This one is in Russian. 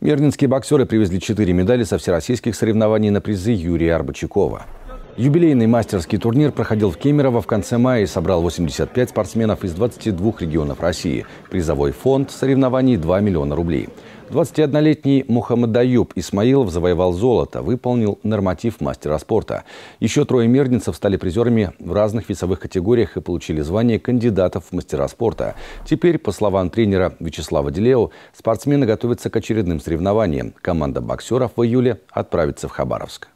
Мирнинские боксеры привезли четыре медали со всероссийских соревнований на призы Юрия Арбачакова. Юбилейный мастерский турнир проходил в Кемерово в конце мая и собрал 85 спортсменов из 22 регионов России. Призовой фонд соревнований 2 миллиона рублей. 21-летний Мухаммадаюб Исмаилов завоевал золото, выполнил норматив мастера спорта. Еще трое мирницев стали призерами в разных весовых категориях и получили звание кандидатов в мастера спорта. Теперь, по словам тренера Вячеслава Делео, спортсмены готовятся к очередным соревнованиям. Команда боксеров в июле отправится в Хабаровск.